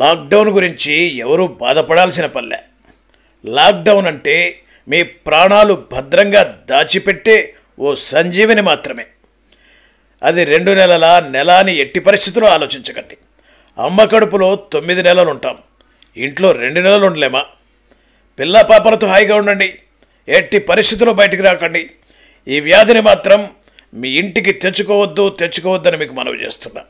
lockdown గురించి ఎవరూ బాధపడాల్సిన పల్లె లాక్డౌన్ అంటే మీ ప్రాణాలు భద్రంగా దాచిపెట్టే ఓ సంజీవిని మాత్రమే అది రెండు నెలల నెలాని ఎట్టి పరిస్థితులు ఆలోచించకండి అమ్మ కడుపులో తొమ్మిది నెలలు ఉంటాం ఇంట్లో రెండు నెలలు ఉండలేమా పిల్ల పాపలతో హాయిగా ఉండండి ఎట్టి పరిస్థితులు బయటికి రాకండి ఈ వ్యాధిని మాత్రం మీ ఇంటికి తెచ్చుకోవద్దు తెచ్చుకోవద్దని మీకు మనవి చేస్తున్నా